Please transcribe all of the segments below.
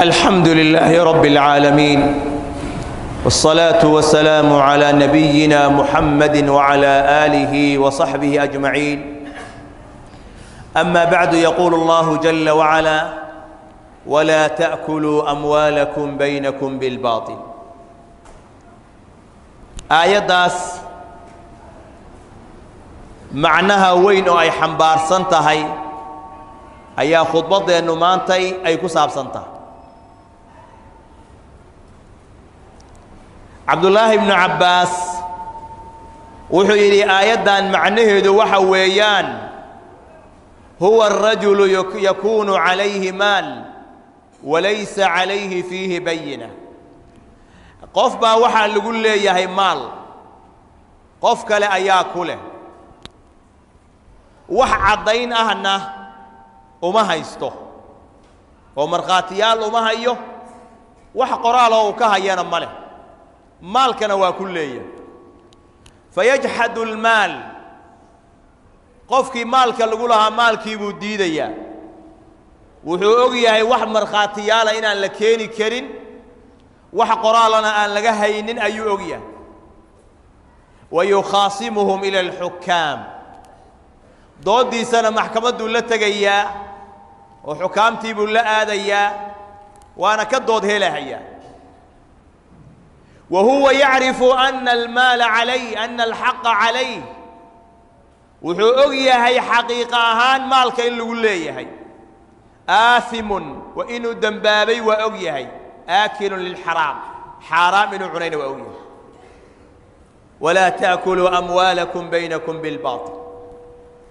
الحمد لله رب العالمين والصلاة والسلام على نبينا محمد وعلى آله وصحبه أجمعين أما بعد يقول الله جل وعلا ولا تأكلوا أموالكم بينكم بالباطل آية داس معناها وين أي حنبار سنتهي أي خطبة أنه مانتي أي كساب سنتهي cabdullaahi bnu cabbaas wuxuu yidhi aayaddan macnaheedu waxa weeyaan huwa arajulu yakuunu calayhi maal walaysa calayhi fiihi bayina qof baa waxaa lagu leeyahay maal qof kale ayaa ku leh wax caddayn ahna uma haysto oo markhaatiyaal uma hayo wax qoraaloo uu ka hayana ma leh maalkana waa ku leeyahay fayajxadu اlmaal qofkii maalka lagu lahaa maalkiibuu diidayaa wuxuu og yahay wax markhaatiyaala inaan la keeni karin wax qoraalana aan laga haynin ayuu og yahay wayukhaasimuhum ila alxukaam doodiisana maxkamadduu la tegayaa oo xukaamtiibuu la aadayaa waana ka dood helahayaa wahuwa yacrifu ana almaala calayh ana alxaqa calayh wuxuu og yahay xaqiiqa ahaan maalka in lagu leeyahay aaimun wa inuu dembaabay waa og yahay aakilun lilxaraam xaaraam inuu cunayna waa og yahay walaa taakuluu amwaalakum baynakum bilbaatil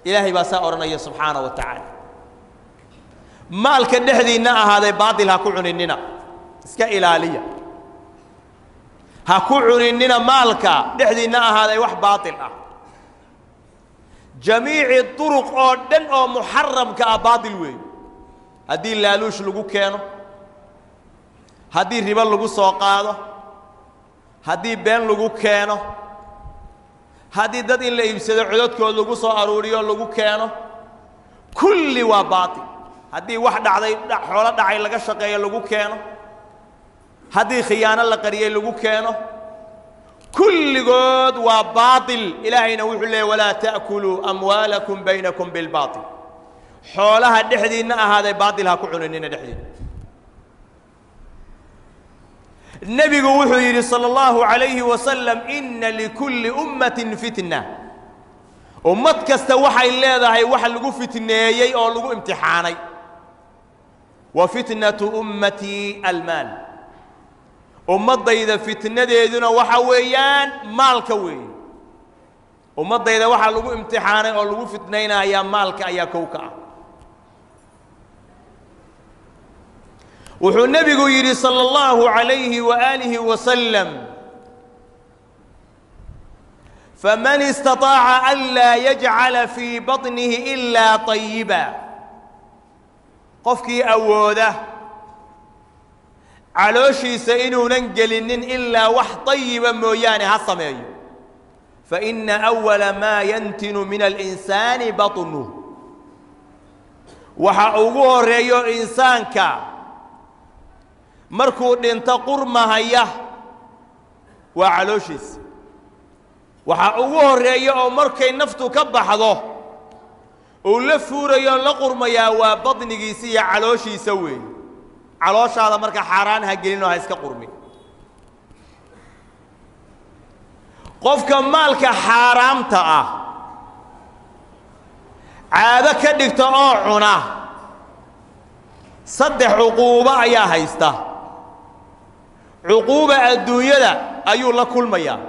ilaahay baa saa odhanaya subxaana wa tacaala maalka dhexdiinna ahaaday baatil ha ku cuninina iska ilaaliya ha ku cuninina maalka dhexdiinna ahaaday wax baail ah jamiici duruq oo dhan oo muxaramka ah baail weey haddii laaluush lagu keeno haddii ribo lagu soo qaado haddii been lagu keeno haddii dad in la iibsado codadkood lagu soo aruuriyo lagu keeno kulli waa baail haddii wax dhacday xoolo dhacay laga shaqeeyo lagu keeno haddii khiyaano la qariyey lagu keeno kulligood waa baail ilaahayna wuxuu leeyay walaa ta'kuluu amwaalakum baynakum bilbaail xoolaha dhexdiinna ahaaday baail ha ku cuninina dhexdiina nebigu wuxuu yidhi salى اllahu عalayhi wasalam ina likulli ummatin fitna ummad kasta waxay leedahay wax lagu fitneeyey oo lagu imtixaanay wa fitnatu ummatii almaal ummaddayda fitnadeeduna waxa weeyaan maalka weeye ummaddayda waxaa lagu imtixaanay oo lagu fitnaynayaa maalka ayaa kow ka ah wuxuu nebigu yidhi sala allahu alayhi waaalihi wasalam faman istaطaaca an laa yajcala fii baطnihi ilaa طayiba qofkii awooda calooshiisa inuunan gelinin ilaa wax طayiba mooyaane ha sameeyo fa faإna awala maa yantinu min alinsaani baطnuh waxa ugu horeeyo insaanka markuu dhinto qurmahaya waa calooshiisa waxa ugu horeeya oo markay naftu ka baxdo uu la fuurayo la qurmayaa waa badnigiisa iyo calooshiisa weeye calooshaada marka xaaraan ha gelinoo ha iska qurmin qofka maalka xaaraamta ah caado ka dhigta oo cuna saddex cuquubo ayaa haysta cuquuba adduunyada ayuu la kulmayaa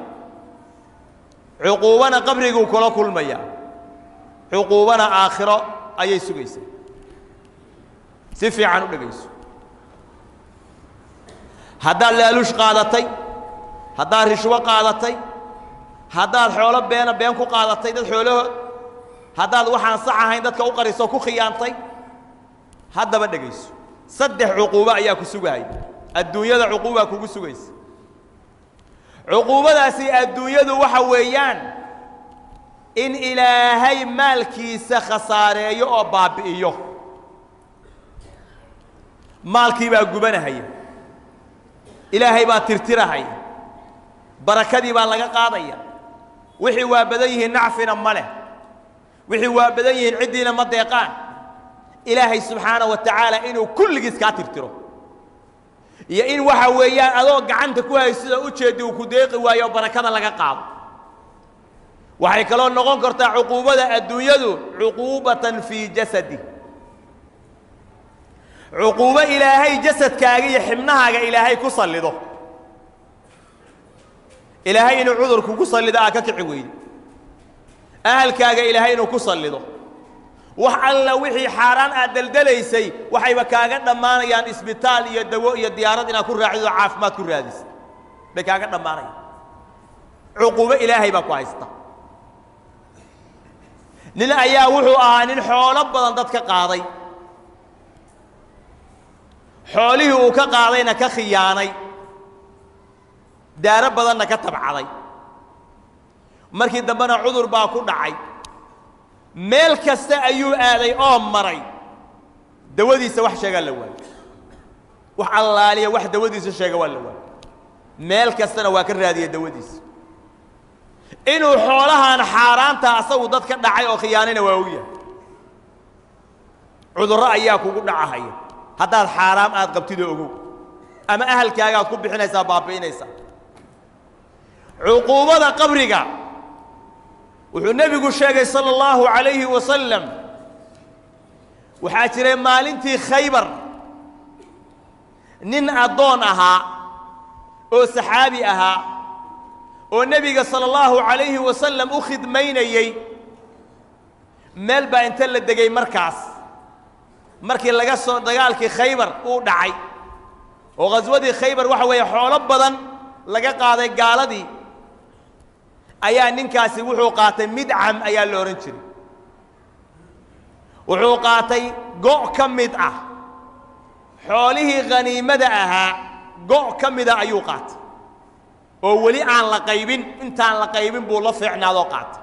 cuquubana qabriguu kula kulmayaa cuquubana aakhiro ayay sugaysa si fiican u dhegayso haddaad laaluush qaadatay haddaad rishwo qaadatay haddaad xoolo beena been ku qaadatay dad xoolahood haddaad waxaan sax ahayn dadka u qariso ku khiyaantay haddaba dhegayso saddex cuquubo ayaa ku sugahay adduunyada cuquubaa kugu sugaysa cuquubadaasi adduunyadu waxa weeyaan in ilaahay maalkiisa khasaareeyo oo baabbi'iyo maalkii baa gubanahaya ilaahay baa tirtirahaya barakadii baa laga qaadaya wixii waa badan yihiin nacfina ma leh wixii waa badan yihiin ciddiina ma deeqaan ilaahay subxaana wa tacaala inuu kulligiis kaa tirtiro iyo in waxa weeyaan adoo gacanta ku u jeedi uu ku deeqi waayo barakada laga qaado waxay kaloo noqon kartaa cuquubada adduunyadu cuquubatan fii jasadi cuquubo ilaahay jasadkaaga iyo xibnahaaga ilaahay ku sallido ilaahay inuu cudur kugu sallido aa ka kici weyde ahalkaaga ilaahay inuu ku sallido wax alla wixii xaaraan aad daldalaysay waxayba kaaga dhammaanayaan isbitaal iyo dawo iyo diyaarad inaad ku raacido caafimaad ku raadisa bay kaaga dhammaanayaan cuquubo ilaahay baa ku haysta nin ayaa wuxuu ahaa nin xoolo badan dadka qaaday xoolihii uu ka qaadayna ka khiyaanay daaro badanna ka tabcaday markii dambena cudur baa ku dhacay meel kasta ayuu aaday oo maray dawadiisa wax sheegaa la waayey wax allaaliya wax dawadiisa sheega waa la waayey meel kastana waa ka raadiya dawadiisa inuu xoolahan xaaraanta asagu dad ka dhacay oo khiyaanayna waa ogyahay cudurro ayaa kugu dhacahaya haddaad xaaraam aad qabtidoo ogow ama ahalkaaga aad ku bixinaysaa baabi'inaysa cuquubada qabriga wuxuu nebigu sheegay sala allahu calayhi wasalam waxaa jiray maalintii khaybar nin addoon ahaa oo saxaabi ahaa oo nebiga sala allahu calayhi wasalam u khidmaynayey meel baa inta la degay markaas markii laga soo dagaalkii khaybar uu dhacay oo khaswadii khaybar waxa weeye xoolo badan laga qaaday gaaladii ayaa ninkaasi wuxuu qaatay midcam ayaa la odhan jiray wuxuu qaatay go' ka mid ah xoolihii khaniimada ahaa go' ka mida ayuu qaatay oo weli aan la qaybin intaan la qaybin buu la fiicnaadoo qaatay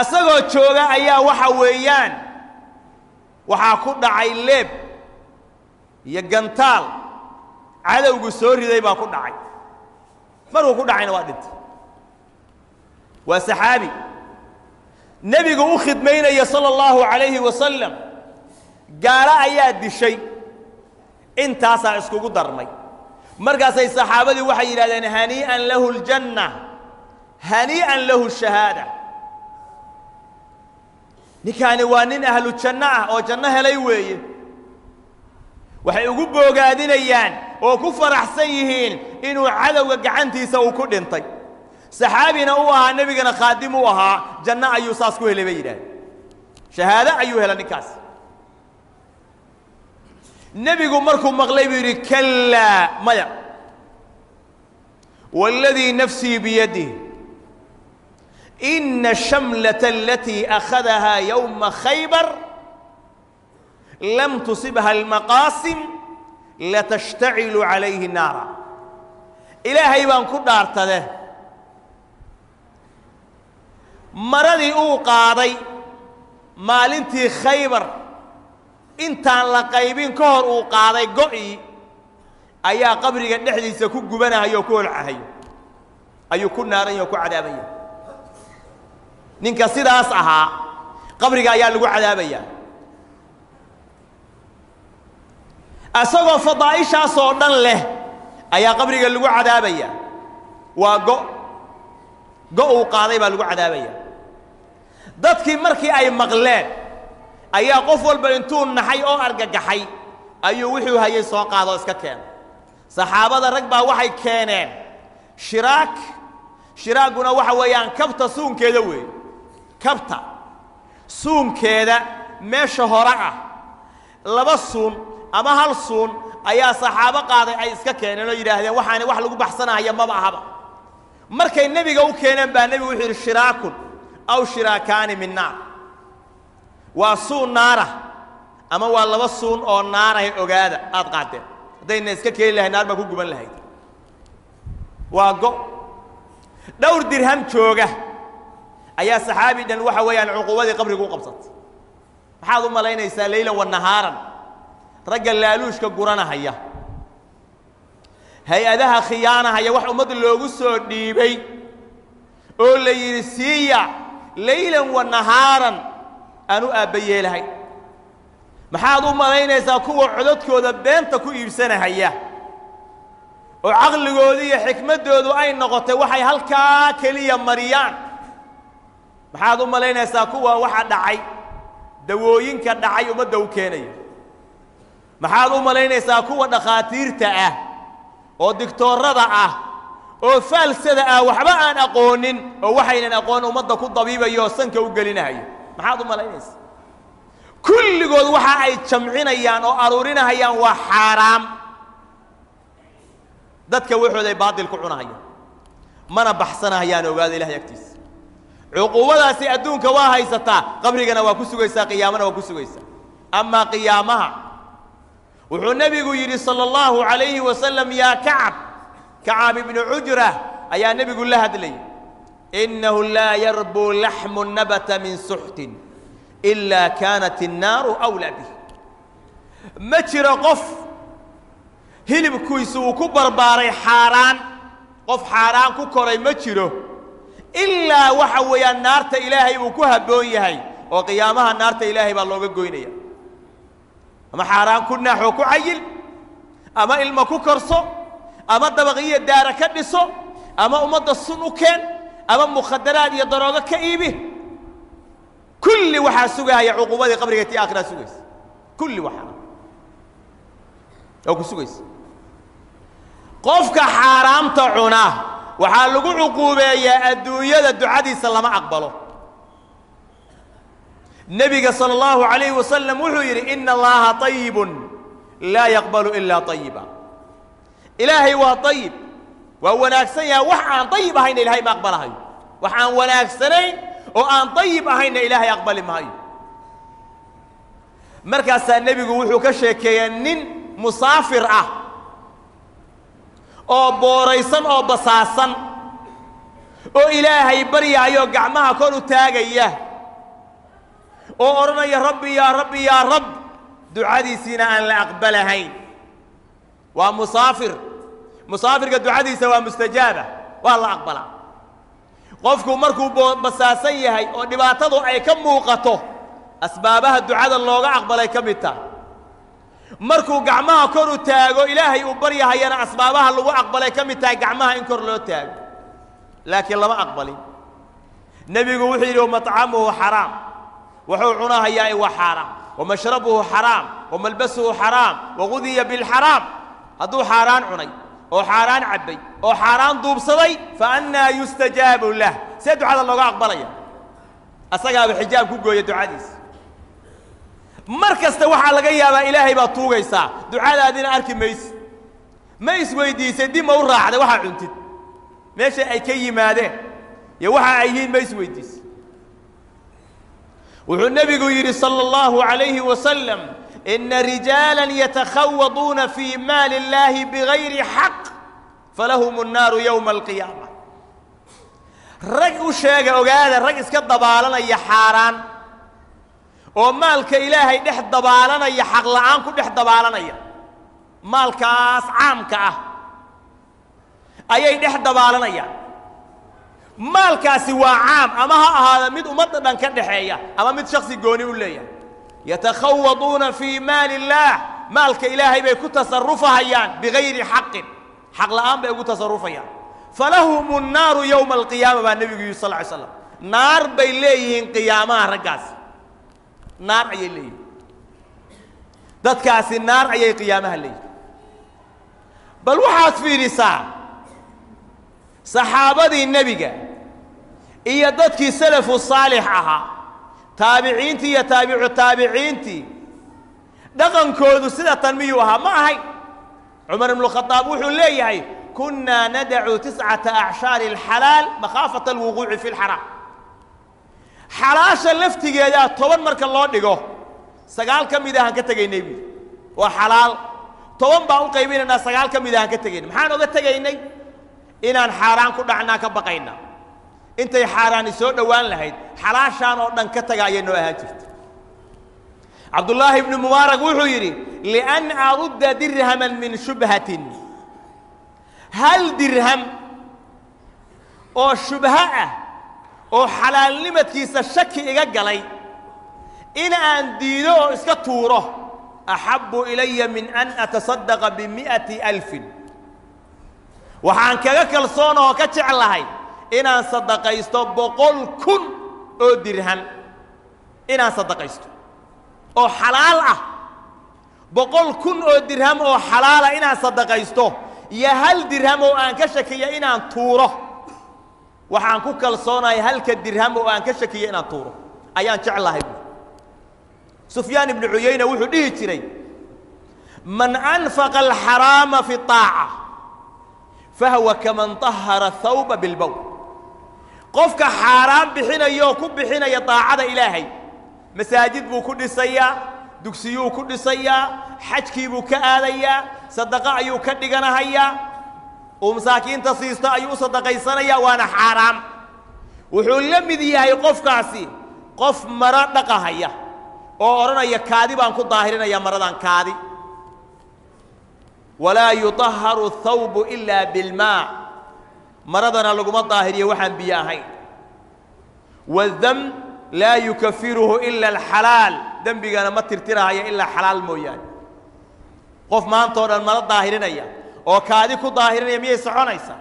isagoo jooga ayaa waxa weeyaan waxaa ku dhacay leeb iyo gantaal cadowgu soo riday baa ku dhacay markuu ku dhacayna waa dhintay waa saxaabi nebigu u khidmaynaya sala allahu calayhi wasalam gaalo ayaa dishay intaasaa iskugu darmay markaasay saxaabadii waxay yidhahdeen hanian lahu aljanna hanian lahu shahaada ninkaani waa nin ahlu janno ah oo janno helay weeye waxay ugu boogaadinayaan oo ku faraxsan yihiin inuu cadowga gacantiisa uu ku dhintay saxaabina u ahaa nebigana khaadim u ahaa janno ayuu saas ku helay bay yidhaaheen shahaado ayuu hela ninkaas nebigu markuu maqlay buu yidhi kallaa maya waladii nafsii biyadih ina shamlata alatii akhadahaa yowma khaybar lam tusibha almaqaasim latashtacilu calayhi naara ilaahay baan ku dhaartade maradii uu qaaday maalintii khaybar intaan la qaybin ka hor uu qaaday go'ii ayaa qabriga dhexdiisa ku gubanahayoo ku holcahayo ayuu ku naaranya oo ku cadaabaya ninka sidaas ahaa qabriga ayaa lagu cadaabayaa isagoo fadaa'ishaasoo dhan leh ayaa qabriga lagu cadaabayaa waa go go uu qaaday baa lagu cadaabaya dadkii markii ay maqleen ayaa qof walba intuu naxay oo argagaxay ayuu wuxuu hayay soo qaadoo iska keenay saxaabada rag baa waxay keeneen shiraag shiraaguna waxa weeyaan kabta suunkeeda weeye kabta suunkeeda meesha hore ah laba suun ama hal suun ayaa saxaabo qaaday ay iska keeneen oo yidhaahdeen waxaana wax lagu baxsanahaya maba ahaba markay nebiga u keeneen baa nebigu wuxuu yidhi shiraakun aw shiraakaani min naar waa suun naarah ama waa laba suun oo naarahe ogaada aada qaadeen haddayna iska keeni lahay naar baa ku guban lahayd waa go dhowr dirham jooga ayaa saxaabi dhan waxa weeyaan cuquubadii qabriga u qabsatay maxaad u malaynaysaa leyla wa nahaaran ragga laaluushka guranahaya hay-adaha khiyaanahaya wax ummadda loogu soo dhiibay oo la yidhi siiya laylan wa nahaaran aanu aabba yeelahay maxaad u malaynaysaa kuwa codadkooda beenta ku iibsanahaya oo caqligoodu iyo xikmaddoodu ay noqotay waxay halkaa keliya mariyaan maxaad u malaynaysaa kuwa waxa dhacay dawooyinka dhacay ummadda u keenayo maxaad u malaynaysaa kuwa dhakhaatiirta ah oo digtoorada ah oo faalsada ah waxba aan aqoonin oo waxaynan aqoon ummadda ku dabiibayo oo sanka u gelinahayo maxaad u malaynaysaa kulligood waxa ay jamcinayaan oo aruurinahayaan waa xaaraam dadka waxooday baadil ku cunahaya mana baxsanahayaan ogaada ilahay agtiisa cuquubadaasi adduunka waa haysataa qabrigana waa ku sugaysaa qiyaamana waa ku sugaysaa amaa qiyaamaha wuxuu nebigu yidhi sala allahu calayhi wasalam yaa kacab kacab ibnu cujra ayaa nebigu la hadlayay innahu laa yarbuu laxmu nabata min suxtin ilaa kaanat innaaru awlaa bih ma jiro qof hilibkiisu uu ku barbaaray xaaraan qof xaaraan ku koray ma jiro ilaa waxa weeyaan naarta ilaahay uu ku habboon yahay oo qiyaamaha naarta ilaahay baa looga goynaya ama xaaraan ku naaxoo ku cayil ama ilma ku korso ama dabaqyiyo daara ka dhiso ama ummadda sun u keen ama mukhadaraad iyo daroogo ka iibi kulli waxaa sugahaya cuquubadii qabriga ti aakhira sugaysa kulli waxaa oo ku sugaysa qofka xaaraamta cunaa waxaa lagu cuquubeeyaa adduunyada ducadiisa lama aqbalo nebiga salى اllahu عalayh wasalam wuxuu yidhi ina allaha طayibu laa yaqbalu ilaa طayiba ilaahay waa طayib waa wanaagsan yahay wax aan طayib ahayna ilaahay ma aqbalahayo wax aan wanaagsanayn oo aan طayib ahayna ilaahay aqbali maayo markaasaa nebigu wuxuu ka sheekeeyaa nin musaafir ah oo booraysan oo basaasan oo ilaahay baryaayoo gacmaha kor u taagaya oo odhanaya rabbi yaa rabbi yaa rabb ducadiisiina aan la aqbalahayn waa musaafir musaafirka ducadiisa waa mustajaaba waa la aqbalaa qofku markuu basaasan yahay oo dhibaatadu ay ka muuqato asbaabaha ducada looga aqbalay ka mid taha مركو قعمها كرو تاغو إلهي هي أنا أسبابها اللو أقبلي كم تاغ قعمها إن كرو لو تاغ لكن لما أقبلي نبي قوحي مطعمه حرام وحو عنا هياي وحرام ومشربه حرام وملبسه حرام وغذي بالحرام هذو حاران عني أو حاران عبي أو حرام دوب صدي فأنا يستجاب له سيد على الله أقبلي أصدقى بحجاب كوكو يدعو عديس mar kasta waxaa laga yaabaa ilaahay baad tuugaysaa ducadaadina arki maysi ma isweydiisay dib ma u raacday waxaa cuntid meesha ay ka yimaadeen iyo waxa ay yihiin ma isweydiisay wuxuu nebigu yidhi salى اllahu عalayhi wasalam ina rijaala yatakhawaduuna fii maali اllaahi bigayri xaq falahum الnaaru yowma اlqiyaama rag u sheega ogaada rag iska dabaalanaya xaaraan oo maalka ilaahay dhex dabaalanaya xaq la'aan ku dhex dabaalanaya maalkaas caamka ah ayay dhex dabaalanayaan maalkaasi waa caam ama ha ahaada mid ummadda dhan ka dhexeeya ama mid shaksi gooni u leeyahay yatakhawaduuna fii maali illaah maalka ilaahay bay ku tasarufahayaan bigayri xaqin xaq la'aan bay ugu tasarufayaan falahum nnaaru yowma alqiyaama baa nebigu yidhi sal ly slam naar bay leeyihiin qiyaamaha raggaas naar ayay leeyihin dadkaasi naar ayay qiyaamaha leeyihin bal waxaad fiidhisaa saxaabadii nebiga iyo dadkii salafu saalix ahaa taabiciintii iyo taabicu taabiciintii dhaqankoodu sida tan miyuu ahaa ma ahay cumar ibnu khadaab wuxuu leeyahay kunnaa nadacu tiscata acshaari alxalaal makhaafata alwuquuci fi lxaraam xalaasha laftigeeda toban marka loo dhigo sagaal ka mid ahaan ka tegaynay buui waa xalaal toban baan u qaybinaynaa sagaal ka mid ahaan ka tegaynay maxaan oga tegaynay inaan xaaraan ku dhacnaa ka baqayna intay xaaraani soo dhowaan lahayd xalaashaan oo dhan ka taga ayay noo ahaan jirta cabdullaahi ibnu mubaarak wuxuu yidhi lian arudda dirhaman min shubhatin hal dirham oo shubho ah oo xalaalnimadkiisa shaki iga galay in aan diido oo iska tuuro axabbu ilaya min an atasadaqa bimi'ati alfin waxaan kaga kalsoon oo ka jeclahay inaan sadaqaysto boqol kun oo dirham inaan sadaqaysto oo xalaal ah boqol kun oo dirham oo xalaala inaan sadaqaysto iyo hal dirham oo aan ka shakiya inaan tuuro waxaan ku kalsoonahay halka dirham oo aan ka shakiyo inaan tuuro ayaan jeclahay sufyaan ibnu cuyayna wuxuu dhihi jiray man anfaqa alxaraama fi aaca fahuwa kaman ahara hawba bilbow qofka xaaraan bixinayoo ku bixinaya daacada ilaahay masaajid buu ku dhisayaa dugsiyuu ku dhisayaa buu ka aadayaa sadaqo ayuu ka dhiganahayaa uu um masaakiinta siisto ayuu u sadaqaysanaya waana xaaraam wuxuu la mid yahay qofkaasi qof maro dhaqahaya oo odhanaya kaadi baan ku daahirinaya maradan kaadi walaa yuطaharu thawbu ilaa bilmaa maradana laguma daahiriyo waxaan biyo ahayn wadam laa yukafiruhu ila alxalaal dembigana ma tirtirahayo ilaa xalaal mooyaane qof maanta o dhan maro daahirinaya oo kaadi ku daahirinaya miyay soconaysa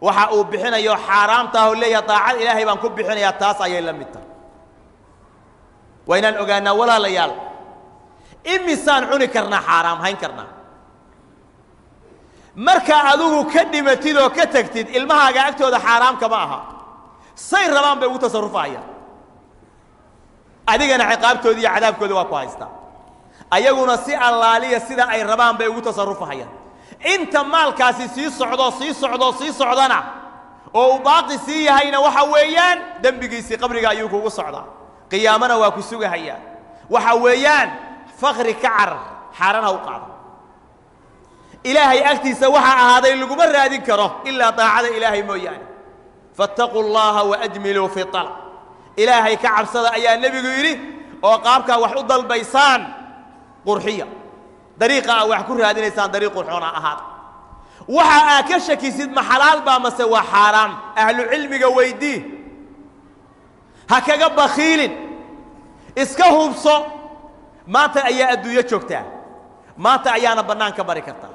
waxa uu bixinayo xaaraamtaah oo leeyaha daacad ilaahay baan ku bixinayaa taas ayay la mid tahay waa inaan ogaanaa walaalayaal imisaan cuni karnaa xaaraam hayn karnaa markaa adigu ka dhimatid oo ka tegtid ilmahaaga agtooda xaaraamka ma aha say rabaan bay ugu tasarufahayaan adigana ciqaabtoodii iyo cadaabkooda waa ku haystaa ayaguna si allaaliya sida ay rabaan bay ugu tasarufahayaan inta maalkaasi sii socdoo sii socdoo sii socdana oo uu baaqi sii yahayna waxa weeyaan dembigiisii qabriga ayuu kugu socdaa qiyaamana waa ku sugahayaa waxa weeyaan fakri ka carar xaarana u qaada ilaahay agtiisa waxaa ahaaday laguma raadin karo ilaa daacada ilaahay mooyaane faاtaquu اllaha waajmiluu fi alab ilaahay ka cabsada ayaa nebigu yidhi oo qaabkaa wax u dalbaysaan qurxiya dariiqa aa ah wax ku raadinaysaan dariiqu xoona ahaad waxa aa ka shakisid ma xalaal baa mase waa xaaraan ahlucilmiga weydii ha kaga bakiilin iska hubso maanta ayaa adduunyo joogtaa maanta ayaana bannaan ka bari kartaa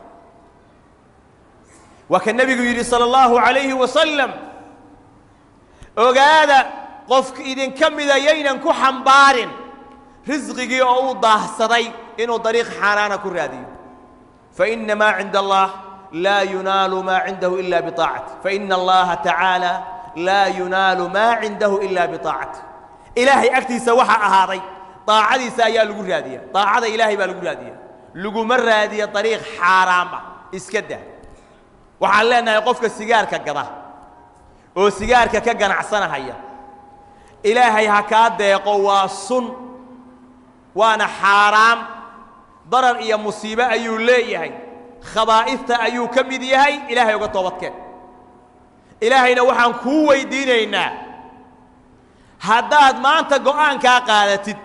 waa ka nebigu yidhi salى اllahu عalayhi wasalam ogaada qof idinka mida yaynan ku xambaarin risqigii oo uu daahsaday inuu dariiq xaaraana ku raadiyo faina maa cinda allah laa yunaalu maa cindahu ila biaacati faina allaha tacaala laa yunaalu maa cindahu ila biaacati ilaahay agtiisa waxaa ahaaday aacadiisa ayaa lagu raadiya aacada ilaahay baa lagu raadiya laguma raadiya ariiq xaaraam ah iska daa waxaan leenahay qofka sigaarka gada oo sigaarka ka ganacsanahaya ilaahay ha kaa deeqo waa sun waana xaaraam darar iyo musiibo ayuu leeyahay khabaa'ifta ayuu ka mid yahay ilaahay uga toobadkeen ilaahayna waxaan kuu weydiinaynaa haddaad maanta go'aankaa qaadatid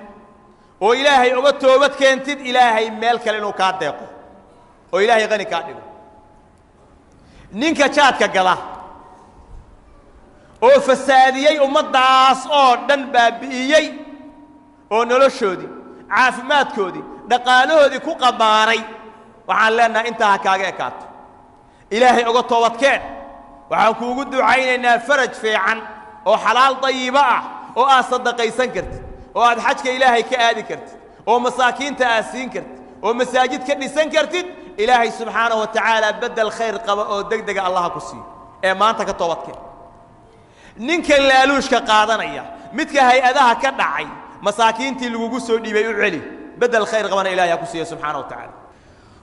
oo ilaahay uga toobad keentid ilaahay meel kale inuu kaa deeqo oo ilaahay qani kaa dhigo ninka jaadka gada oo fasaadiyey ummaddaas oo dhan baabi'iyey oo noloshoodii caafimaadkoodii dhaqaalahoodii ku qabaaray waxaan leennaha intaa ha kaaga ekaato ilaahay uga toobadkeen waxaan kuugu ducaynaynaa faraj fiican oo xalaal dayibo ah oo aad sadaqaysan kartid oo aad xajka ilaahay ka aadi kartid oo masaakiinta aad siin kartid oo masaajid ka dhisan kartid ilaahay subxaanahu wa tacaala bedel khayr qaba oo deg dega allaha ku siiyo ee maanta ka toobadkeen ninka laaluushka qaadanaya midka hay-adaha ka dhacay masaakiintii lagugu soo dhiibay u celi بدل الخير غوانا إلهي أكسيه سبحانه وتعالى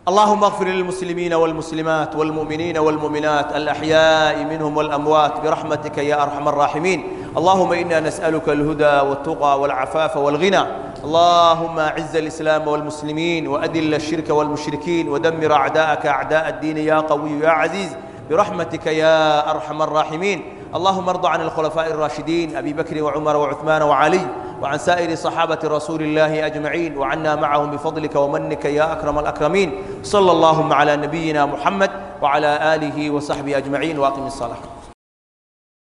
اللهم اغفر للمسلمين والمسلمات والمؤمنين والمؤمنات الأحياء منهم والأموات برحمتك يا أرحم الراحمين اللهم إنا نسألك الهدى والتقى والعفاف والغنى اللهم أعز الإسلام والمسلمين وأذل الشرك والمشركين ودمر أعداءك أعداء الدين يا قوي يا عزيز برحمتك يا أرحم الراحمين اللهم ارض عن الخلفاء الراشدين أبي بكر وعمر وعثمان وعلي وعن سائر صحابة رسول الله أجمعين وعنا معهم بفضلك ومنك يا أكرم الأكرمين صلى اللهم على نبينا محمد وعلى آله وصحبه أجمعين وأقم الصلاة